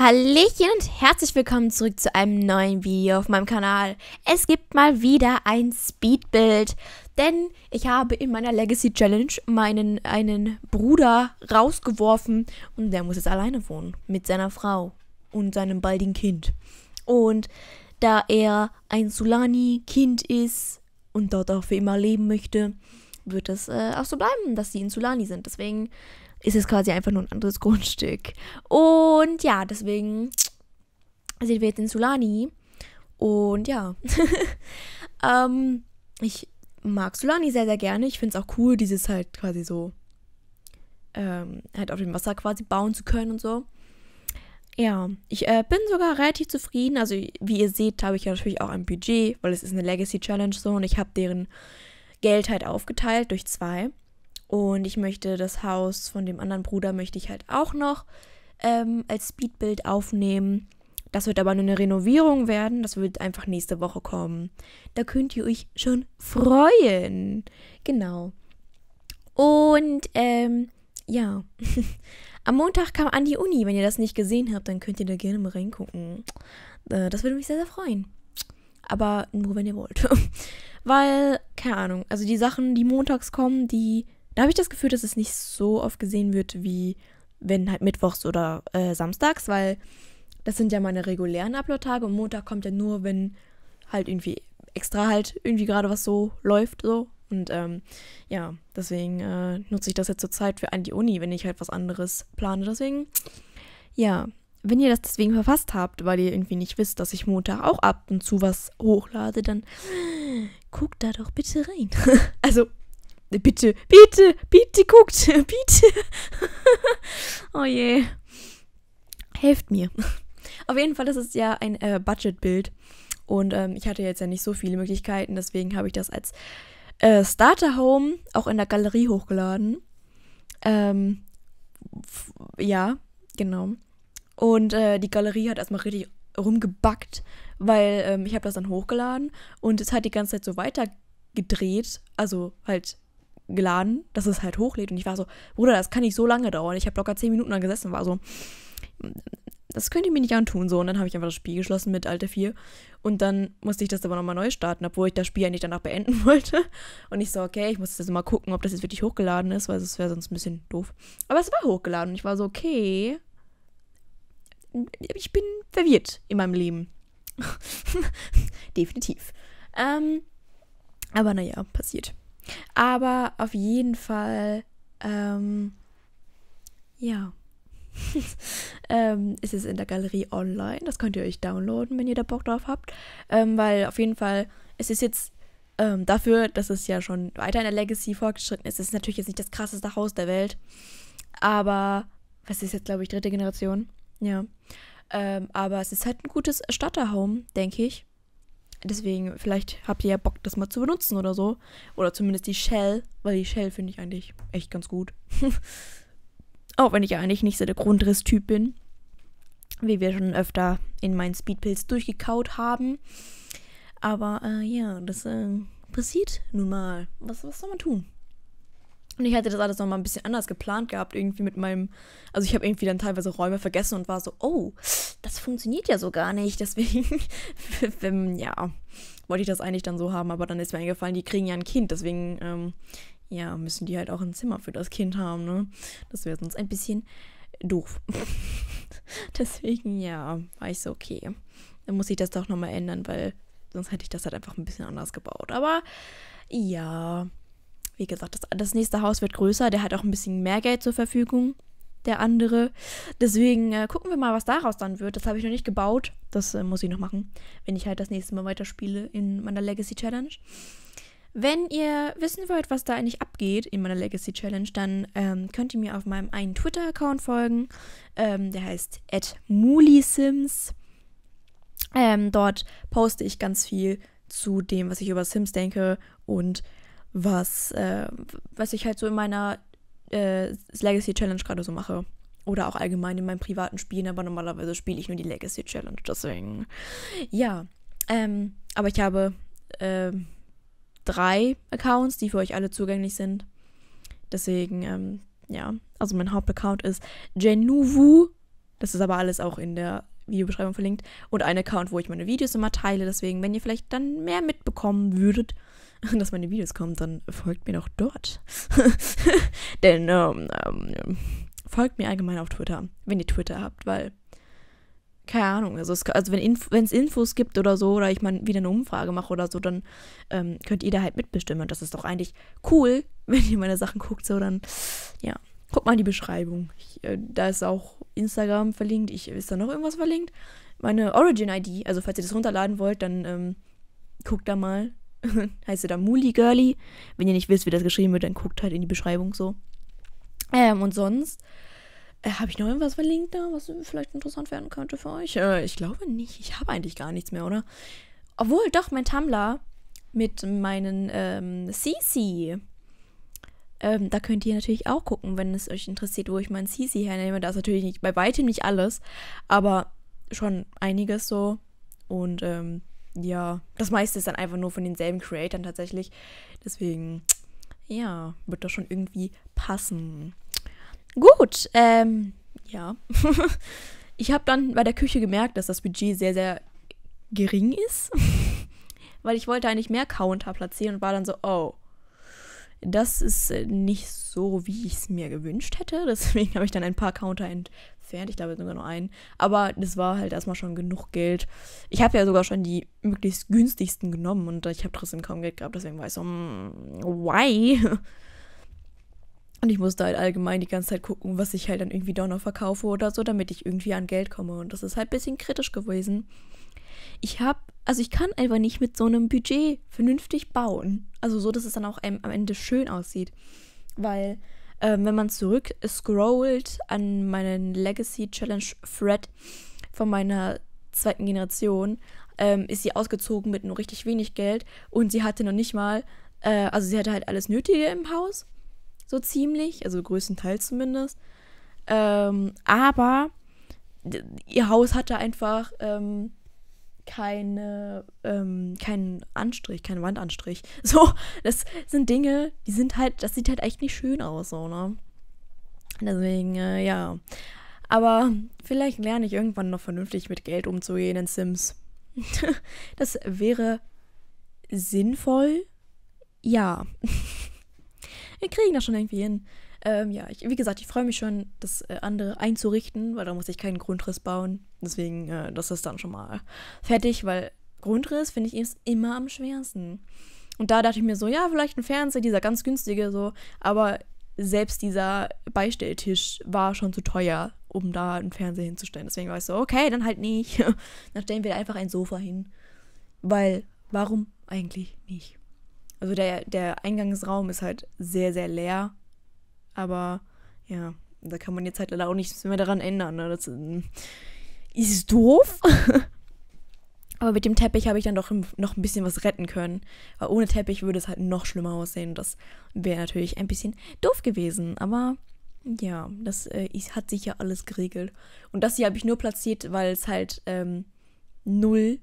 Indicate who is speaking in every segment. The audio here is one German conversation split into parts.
Speaker 1: Hallöchen und herzlich willkommen zurück zu einem neuen Video auf meinem Kanal. Es gibt mal wieder ein Speedbild, denn ich habe in meiner Legacy Challenge meinen einen Bruder rausgeworfen und der muss jetzt alleine wohnen mit seiner Frau und seinem baldigen Kind. Und da er ein Sulani-Kind ist und dort auch für immer leben möchte, wird es äh, auch so bleiben, dass sie in Sulani sind. Deswegen ist es quasi einfach nur ein anderes Grundstück. Und ja, deswegen sind wir jetzt in Sulani. Und ja, ähm, ich mag Sulani sehr, sehr gerne. Ich finde es auch cool, dieses halt quasi so ähm, halt auf dem Wasser quasi bauen zu können und so. Ja, ich äh, bin sogar relativ zufrieden. Also, wie ihr seht, habe ich ja natürlich auch ein Budget, weil es ist eine Legacy Challenge so und ich habe deren Geld halt aufgeteilt durch zwei. Und ich möchte das Haus von dem anderen Bruder möchte ich halt auch noch ähm, als Speedbild aufnehmen. Das wird aber nur eine Renovierung werden. Das wird einfach nächste Woche kommen. Da könnt ihr euch schon freuen. Genau. Und ähm, ja. Am Montag kam an die Uni. Wenn ihr das nicht gesehen habt, dann könnt ihr da gerne mal reingucken. Äh, das würde mich sehr, sehr freuen. Aber nur, wenn ihr wollt. Weil, keine Ahnung, also die Sachen, die montags kommen, die da habe ich das Gefühl, dass es nicht so oft gesehen wird wie wenn halt Mittwochs oder äh, Samstags, weil das sind ja meine regulären Upload-Tage und Montag kommt ja nur, wenn halt irgendwie extra halt irgendwie gerade was so läuft so. Und ähm, ja, deswegen äh, nutze ich das jetzt zur Zeit für an die Uni, wenn ich halt was anderes plane. Deswegen, ja, wenn ihr das deswegen verfasst habt, weil ihr irgendwie nicht wisst, dass ich Montag auch ab und zu was hochlade, dann guckt da doch bitte rein. also Bitte, bitte, bitte guckt, bitte. oh je. Helft mir. Auf jeden Fall, das ist ja ein äh, Budget-Bild. Und ähm, ich hatte jetzt ja nicht so viele Möglichkeiten, deswegen habe ich das als äh, Starter Home auch in der Galerie hochgeladen. Ähm, ja, genau. Und äh, die Galerie hat erstmal richtig rumgebackt, weil ähm, ich habe das dann hochgeladen und es hat die ganze Zeit so weitergedreht, also halt geladen, dass es halt hochlädt. Und ich war so, Bruder, das kann nicht so lange dauern. Ich habe locker 10 Minuten da gesessen, und war so, das könnt ihr mir nicht antun. So, und dann habe ich einfach das Spiel geschlossen mit Alte 4. Und dann musste ich das aber nochmal neu starten, obwohl ich das Spiel eigentlich danach beenden wollte. Und ich so, okay, ich muss jetzt mal gucken, ob das jetzt wirklich hochgeladen ist, weil es wäre sonst ein bisschen doof. Aber es war hochgeladen und ich war so, okay. Ich bin verwirrt in meinem Leben. Definitiv. Ähm, aber naja, passiert. Aber auf jeden Fall, ähm, ja, ähm, ist es in der Galerie online. Das könnt ihr euch downloaden, wenn ihr da Bock drauf habt. Ähm, weil auf jeden Fall, es ist jetzt ähm, dafür, dass es ja schon weiter in der Legacy fortgeschritten ist, ist es natürlich jetzt nicht das krasseste Haus der Welt. Aber, was ist jetzt, glaube ich, dritte Generation? Ja. Ähm, aber es ist halt ein gutes Stadterhome, denke ich. Deswegen, vielleicht habt ihr ja Bock, das mal zu benutzen oder so. Oder zumindest die Shell, weil die Shell finde ich eigentlich echt ganz gut. Auch wenn ich ja eigentlich nicht so der Grundriss-Typ bin. Wie wir schon öfter in meinen Speedpills durchgekaut haben. Aber äh, ja, das äh, passiert nun mal. Was, was soll man tun? Und ich hatte das alles nochmal ein bisschen anders geplant gehabt, irgendwie mit meinem. Also, ich habe irgendwie dann teilweise Räume vergessen und war so, oh, das funktioniert ja so gar nicht. Deswegen, ja, wollte ich das eigentlich dann so haben, aber dann ist mir eingefallen, die kriegen ja ein Kind. Deswegen, ähm, ja, müssen die halt auch ein Zimmer für das Kind haben, ne? Das wäre sonst ein bisschen doof. deswegen, ja, war ich so, okay. Dann muss ich das doch nochmal ändern, weil sonst hätte ich das halt einfach ein bisschen anders gebaut. Aber ja, wie gesagt, das, das nächste Haus wird größer, der hat auch ein bisschen mehr Geld zur Verfügung, der andere. Deswegen äh, gucken wir mal, was daraus dann wird. Das habe ich noch nicht gebaut. Das äh, muss ich noch machen, wenn ich halt das nächste Mal weiterspiele in meiner Legacy Challenge. Wenn ihr wissen wollt, was da eigentlich abgeht in meiner Legacy Challenge, dann ähm, könnt ihr mir auf meinem einen Twitter-Account folgen. Ähm, der heißt @mulisims. Ähm, dort poste ich ganz viel zu dem, was ich über Sims denke und was, äh, was ich halt so in meiner äh, Legacy Challenge gerade so mache. Oder auch allgemein in meinen privaten Spielen, aber normalerweise spiele ich nur die Legacy Challenge. Deswegen, ja. Ähm, aber ich habe äh, drei Accounts, die für euch alle zugänglich sind. Deswegen, ähm, ja. Also mein Hauptaccount ist Genuvu. Das ist aber alles auch in der Videobeschreibung verlinkt. Und ein Account, wo ich meine Videos immer teile. Deswegen, wenn ihr vielleicht dann mehr mitbekommen würdet, dass meine Videos kommen, dann folgt mir doch dort. Denn ähm, ähm, folgt mir allgemein auf Twitter, wenn ihr Twitter habt, weil keine Ahnung, also, es, also wenn Inf es Infos gibt oder so, oder ich mal wieder eine Umfrage mache oder so, dann ähm, könnt ihr da halt mitbestimmen. Und das ist doch eigentlich cool, wenn ihr meine Sachen guckt, so dann, ja, guckt mal in die Beschreibung. Ich, äh, da ist auch Instagram verlinkt, ich, ist da noch irgendwas verlinkt? Meine Origin-ID, also falls ihr das runterladen wollt, dann ähm, guckt da mal. heißt sie da Muli Girly. Wenn ihr nicht wisst, wie das geschrieben wird, dann guckt halt in die Beschreibung so. Ähm, und sonst äh, habe ich noch irgendwas verlinkt da, was vielleicht interessant werden könnte für euch? Äh, ich glaube nicht. Ich habe eigentlich gar nichts mehr, oder? Obwohl, doch, mein Tumblr mit meinen ähm, CC. Ähm, da könnt ihr natürlich auch gucken, wenn es euch interessiert, wo ich meinen CC hernehme. Da ist natürlich nicht, bei weitem nicht alles, aber schon einiges so. Und ähm, ja, das meiste ist dann einfach nur von denselben Creatoren tatsächlich. Deswegen, ja, wird das schon irgendwie passen. Gut, ähm, ja. ich habe dann bei der Küche gemerkt, dass das Budget sehr, sehr gering ist. Weil ich wollte eigentlich mehr Counter platzieren und war dann so, oh, das ist äh, nicht so, wie ich es mir gewünscht hätte. Deswegen habe ich dann ein paar Counter entfernt entfernt. Ich glaube sogar nur einen. Aber das war halt erstmal schon genug Geld. Ich habe ja sogar schon die möglichst günstigsten genommen und ich habe trotzdem kaum Geld gehabt. Deswegen war ich so, mm, why? Und ich musste halt allgemein die ganze Zeit gucken, was ich halt dann irgendwie doch noch verkaufe oder so, damit ich irgendwie an Geld komme. Und das ist halt ein bisschen kritisch gewesen. Ich habe, also ich kann einfach nicht mit so einem Budget vernünftig bauen. Also so, dass es dann auch am Ende schön aussieht. Weil ähm, wenn man zurück scrollt an meinen Legacy Challenge Thread von meiner zweiten Generation, ähm, ist sie ausgezogen mit nur richtig wenig Geld und sie hatte noch nicht mal, äh, also sie hatte halt alles Nötige im Haus, so ziemlich, also größtenteils zumindest. Ähm, aber ihr Haus hatte einfach ähm, keine, ähm, keinen Anstrich, keinen Wandanstrich. So, das sind Dinge, die sind halt, das sieht halt echt nicht schön aus, so, ne? Deswegen, äh, ja. Aber vielleicht lerne ich irgendwann noch vernünftig mit Geld umzugehen in Sims. das wäre sinnvoll. Ja. Wir kriegen das schon irgendwie hin. Ähm, ja, ich, wie gesagt, ich freue mich schon, das äh, andere einzurichten, weil da muss ich keinen Grundriss bauen. Deswegen, äh, das ist dann schon mal fertig, weil Grundriss finde ich ist immer am schwersten. Und da dachte ich mir so, ja, vielleicht ein Fernseher, dieser ganz günstige so, aber selbst dieser Beistelltisch war schon zu teuer, um da einen Fernseher hinzustellen. Deswegen war ich so, okay, dann halt nicht. dann stellen wir einfach ein Sofa hin. Weil, warum eigentlich nicht? Also der, der Eingangsraum ist halt sehr, sehr leer. Aber ja, da kann man jetzt halt leider auch nichts mehr daran ändern. Ne? Das, ist doof. Aber mit dem Teppich habe ich dann doch noch ein bisschen was retten können. Weil ohne Teppich würde es halt noch schlimmer aussehen. Das wäre natürlich ein bisschen doof gewesen. Aber ja, das äh, hat sich ja alles geregelt. Und das hier habe ich nur platziert, weil es halt ähm, null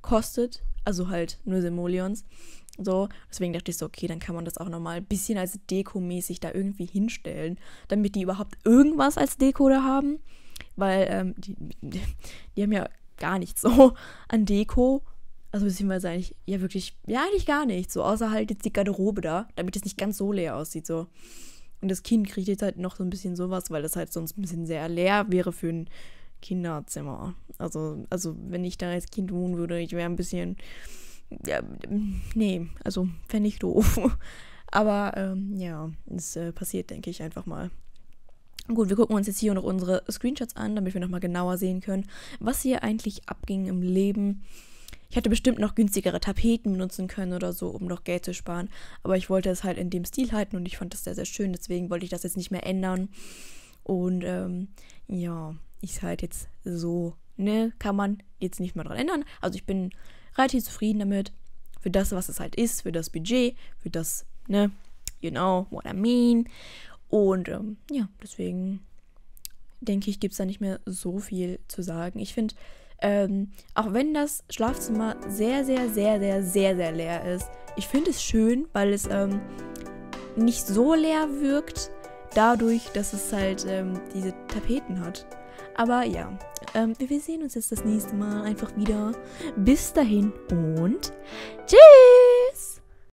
Speaker 1: kostet. Also halt nur Simoleons. So, deswegen dachte ich so, okay, dann kann man das auch nochmal ein bisschen als Deko-mäßig da irgendwie hinstellen, damit die überhaupt irgendwas als Deko da haben weil ähm, die, die, haben ja gar nichts so an Deko. Also beziehungsweise eigentlich, ja wirklich, ja eigentlich gar nichts, so außer halt jetzt die Garderobe da, damit es nicht ganz so leer aussieht, so. Und das Kind kriegt jetzt halt noch so ein bisschen sowas, weil das halt sonst ein bisschen sehr leer wäre für ein Kinderzimmer. Also, also wenn ich da als Kind wohnen würde, ich wäre ein bisschen, ja, nee, also fände ich doof. Aber ähm, ja, es äh, passiert, denke ich, einfach mal. Gut, wir gucken uns jetzt hier noch unsere Screenshots an, damit wir nochmal genauer sehen können, was hier eigentlich abging im Leben. Ich hätte bestimmt noch günstigere Tapeten benutzen können oder so, um noch Geld zu sparen. Aber ich wollte es halt in dem Stil halten und ich fand das sehr, sehr schön. Deswegen wollte ich das jetzt nicht mehr ändern. Und ähm, ja, ist halt jetzt so. Ne, kann man jetzt nicht mehr dran ändern. Also ich bin relativ zufrieden damit. Für das, was es halt ist, für das Budget, für das, ne, you know what I mean. Und ähm, ja, deswegen denke ich, gibt es da nicht mehr so viel zu sagen. Ich finde, ähm, auch wenn das Schlafzimmer sehr, sehr, sehr, sehr, sehr, sehr leer ist, ich finde es schön, weil es ähm, nicht so leer wirkt, dadurch, dass es halt ähm, diese Tapeten hat. Aber ja, ähm, wir sehen uns jetzt das nächste Mal einfach wieder. Bis dahin und tschüss!